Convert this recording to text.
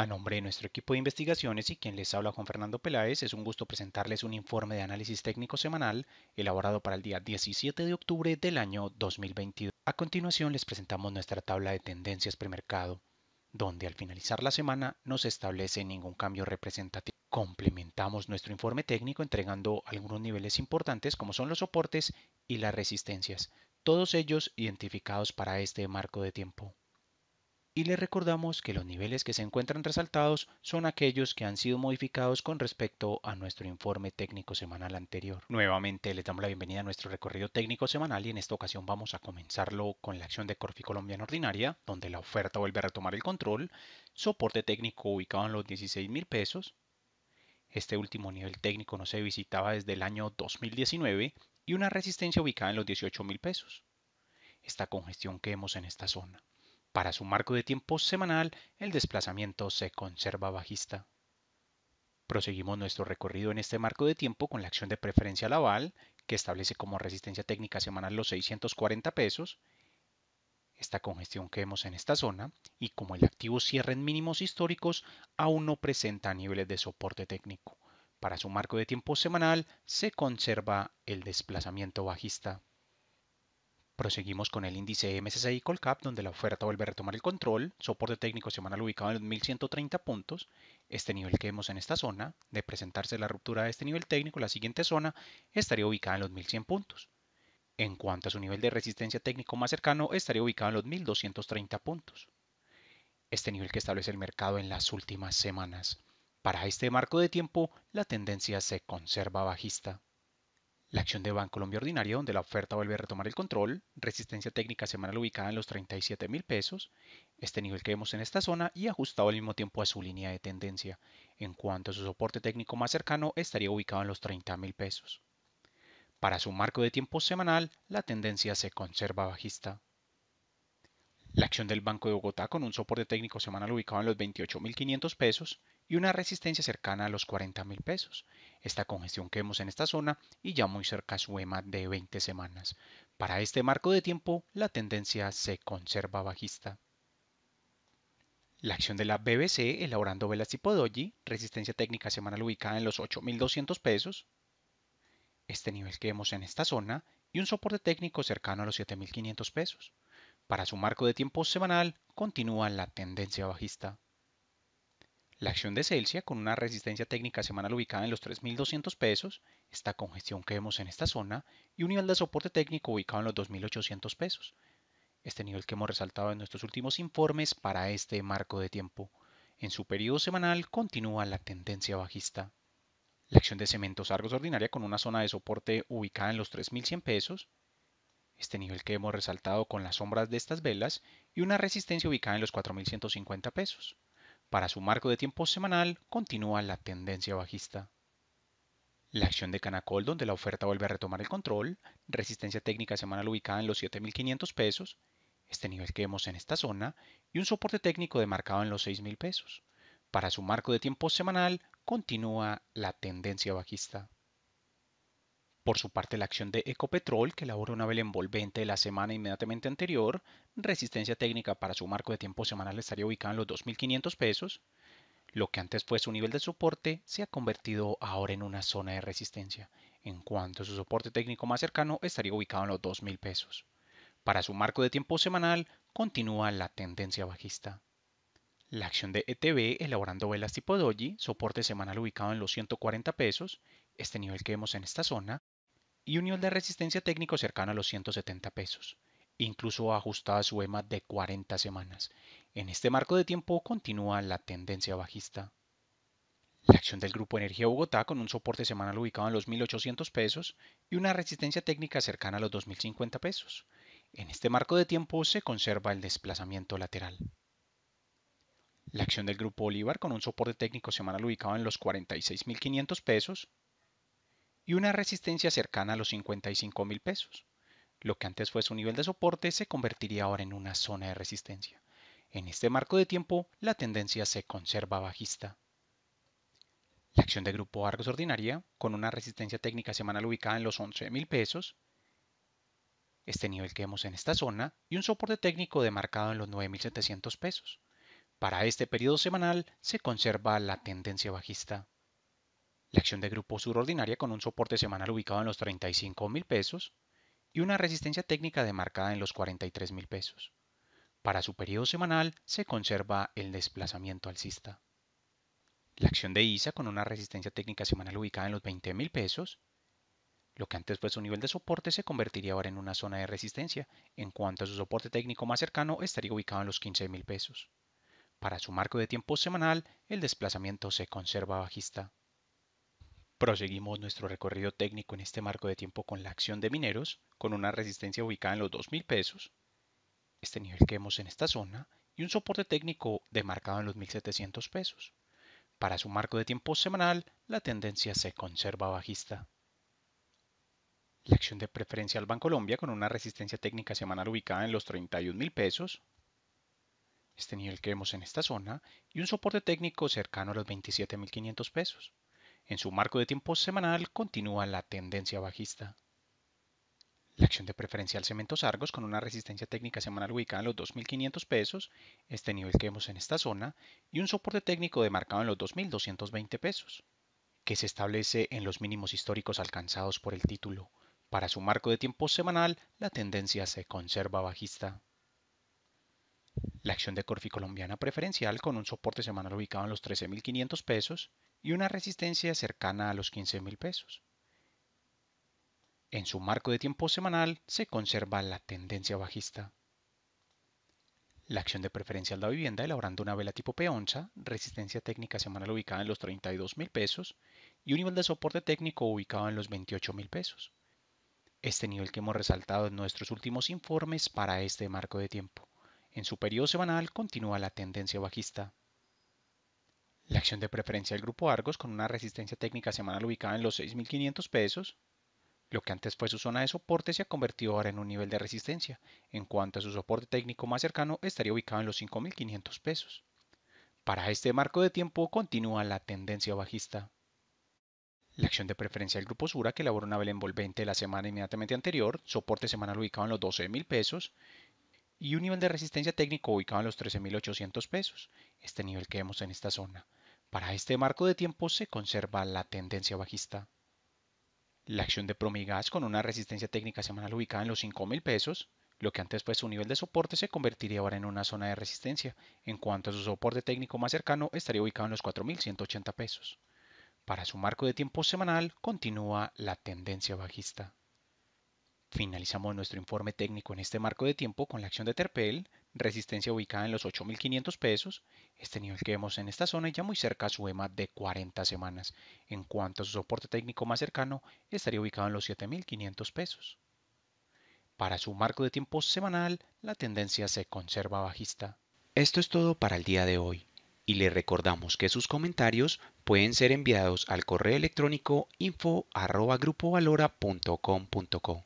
A nombre de nuestro equipo de investigaciones y quien les habla Juan Fernando Peláez, es un gusto presentarles un informe de análisis técnico semanal elaborado para el día 17 de octubre del año 2022. A continuación les presentamos nuestra tabla de tendencias premercado, donde al finalizar la semana no se establece ningún cambio representativo. Complementamos nuestro informe técnico entregando algunos niveles importantes como son los soportes y las resistencias, todos ellos identificados para este marco de tiempo y le recordamos que los niveles que se encuentran resaltados son aquellos que han sido modificados con respecto a nuestro informe técnico semanal anterior. Nuevamente les damos la bienvenida a nuestro recorrido técnico semanal y en esta ocasión vamos a comenzarlo con la acción de Corfi Colombia Ordinaria, donde la oferta vuelve a retomar el control, soporte técnico ubicado en los 16 mil pesos, este último nivel técnico no se visitaba desde el año 2019 y una resistencia ubicada en los 18 mil pesos. Esta congestión que vemos en esta zona. Para su marco de tiempo semanal, el desplazamiento se conserva bajista. Proseguimos nuestro recorrido en este marco de tiempo con la acción de preferencia laval, que establece como resistencia técnica semanal los 640 pesos, esta congestión que vemos en esta zona, y como el activo cierra en mínimos históricos, aún no presenta niveles de soporte técnico. Para su marco de tiempo semanal se conserva el desplazamiento bajista. Proseguimos con el índice MSCI Colcap, donde la oferta vuelve a retomar el control, soporte técnico semanal ubicado en los 1130 puntos, este nivel que vemos en esta zona, de presentarse la ruptura de este nivel técnico, la siguiente zona estaría ubicada en los 1100 puntos. En cuanto a su nivel de resistencia técnico más cercano, estaría ubicado en los 1230 puntos. Este nivel que establece el mercado en las últimas semanas. Para este marco de tiempo, la tendencia se conserva bajista. La acción de Colombia Ordinaria, donde la oferta vuelve a retomar el control, resistencia técnica semanal ubicada en los 37,000 mil pesos, este nivel que vemos en esta zona y ajustado al mismo tiempo a su línea de tendencia. En cuanto a su soporte técnico más cercano, estaría ubicado en los 30,000 mil pesos. Para su marco de tiempo semanal, la tendencia se conserva bajista. La acción del Banco de Bogotá con un soporte técnico semanal ubicado en los 28.500 pesos y una resistencia cercana a los 40,000 mil pesos. Esta congestión que vemos en esta zona y ya muy cerca su EMA de 20 semanas. Para este marco de tiempo, la tendencia se conserva bajista. La acción de la BBC elaborando velas tipo doji, resistencia técnica semanal ubicada en los 8.200 pesos, este nivel que vemos en esta zona y un soporte técnico cercano a los 7.500 pesos. Para su marco de tiempo semanal continúa la tendencia bajista. La acción de Celsius con una resistencia técnica semanal ubicada en los 3.200 pesos, esta congestión que vemos en esta zona, y un nivel de soporte técnico ubicado en los 2.800 pesos. Este nivel que hemos resaltado en nuestros últimos informes para este marco de tiempo. En su periodo semanal continúa la tendencia bajista. La acción de cementos Argos ordinaria con una zona de soporte ubicada en los 3.100 pesos, este nivel que hemos resaltado con las sombras de estas velas, y una resistencia ubicada en los 4.150 pesos. Para su marco de tiempo semanal continúa la tendencia bajista. La acción de Canacol, donde la oferta vuelve a retomar el control, resistencia técnica semanal ubicada en los 7.500 pesos, este nivel que vemos en esta zona, y un soporte técnico demarcado en los 6.000 pesos. Para su marco de tiempo semanal continúa la tendencia bajista. Por su parte, la acción de Ecopetrol, que elabora una vela envolvente de la semana inmediatamente anterior, resistencia técnica para su marco de tiempo semanal estaría ubicada en los 2.500 pesos. Lo que antes fue su nivel de soporte se ha convertido ahora en una zona de resistencia, en cuanto a su soporte técnico más cercano estaría ubicado en los 2.000 pesos. Para su marco de tiempo semanal continúa la tendencia bajista. La acción de ETB elaborando velas tipo doji, soporte semanal ubicado en los 140 pesos, este nivel que vemos en esta zona y un nivel de resistencia técnico cercano a los 170 pesos, incluso ajustada e a su EMA de 40 semanas. En este marco de tiempo continúa la tendencia bajista. La acción del Grupo Energía Bogotá con un soporte semanal ubicado en los 1.800 pesos y una resistencia técnica cercana a los 2.050 pesos. En este marco de tiempo se conserva el desplazamiento lateral. La acción del Grupo Bolívar con un soporte técnico semanal ubicado en los 46.500 pesos y una resistencia cercana a los 55 mil pesos. Lo que antes fue su nivel de soporte se convertiría ahora en una zona de resistencia. En este marco de tiempo, la tendencia se conserva bajista. La acción de grupo Argos ordinaria, con una resistencia técnica semanal ubicada en los 11,000 mil pesos, este nivel que vemos en esta zona, y un soporte técnico demarcado en los 9.700 pesos. Para este periodo semanal se conserva la tendencia bajista la acción de grupo subordinaria con un soporte semanal ubicado en los 35 mil pesos y una resistencia técnica demarcada en los 43 mil pesos. Para su periodo semanal se conserva el desplazamiento alcista. La acción de ISA con una resistencia técnica semanal ubicada en los 20 mil pesos. Lo que antes fue su nivel de soporte se convertiría ahora en una zona de resistencia, en cuanto a su soporte técnico más cercano estaría ubicado en los 15 mil pesos. Para su marco de tiempo semanal, el desplazamiento se conserva bajista. Proseguimos nuestro recorrido técnico en este marco de tiempo con la acción de mineros, con una resistencia ubicada en los 2.000 pesos, este nivel que vemos en esta zona, y un soporte técnico demarcado en los 1.700 pesos. Para su marco de tiempo semanal, la tendencia se conserva bajista. La acción de preferencia al Colombia, con una resistencia técnica semanal ubicada en los 31.000 pesos, este nivel que vemos en esta zona, y un soporte técnico cercano a los 27.500 pesos. En su marco de tiempo semanal continúa la tendencia bajista. La acción de preferencial Cementos Argos con una resistencia técnica semanal ubicada en los 2.500 pesos, este nivel que vemos en esta zona, y un soporte técnico demarcado en los 2.220 pesos, que se establece en los mínimos históricos alcanzados por el título. Para su marco de tiempo semanal, la tendencia se conserva bajista la acción de Corfi colombiana preferencial con un soporte semanal ubicado en los 13.500 pesos y una resistencia cercana a los 15.000 pesos. En su marco de tiempo semanal se conserva la tendencia bajista. La acción de preferencial de la vivienda elaborando una vela tipo peonza, resistencia técnica semanal ubicada en los 32.000 pesos y un nivel de soporte técnico ubicado en los 28.000 pesos. Este nivel que hemos resaltado en nuestros últimos informes para este marco de tiempo. En su periodo semanal continúa la tendencia bajista. La acción de preferencia del grupo Argos con una resistencia técnica semanal ubicada en los 6.500 pesos, lo que antes fue su zona de soporte se ha convertido ahora en un nivel de resistencia. En cuanto a su soporte técnico más cercano, estaría ubicado en los 5.500 pesos. Para este marco de tiempo continúa la tendencia bajista. La acción de preferencia del grupo Sura, que elaboró una vela envolvente la semana inmediatamente anterior, soporte semanal ubicado en los $12,000. pesos, y un nivel de resistencia técnico ubicado en los 13.800 pesos, este nivel que vemos en esta zona. Para este marco de tiempo se conserva la tendencia bajista. La acción de Promigas con una resistencia técnica semanal ubicada en los 5.000 pesos, lo que antes fue su nivel de soporte se convertiría ahora en una zona de resistencia, en cuanto a su soporte técnico más cercano estaría ubicado en los 4.180 pesos. Para su marco de tiempo semanal continúa la tendencia bajista. Finalizamos nuestro informe técnico en este marco de tiempo con la acción de Terpel, resistencia ubicada en los 8.500 pesos, este nivel que vemos en esta zona ya muy cerca a su EMA de 40 semanas. En cuanto a su soporte técnico más cercano, estaría ubicado en los 7.500 pesos. Para su marco de tiempo semanal, la tendencia se conserva bajista. Esto es todo para el día de hoy y le recordamos que sus comentarios pueden ser enviados al correo electrónico info.grupovalora.com.co.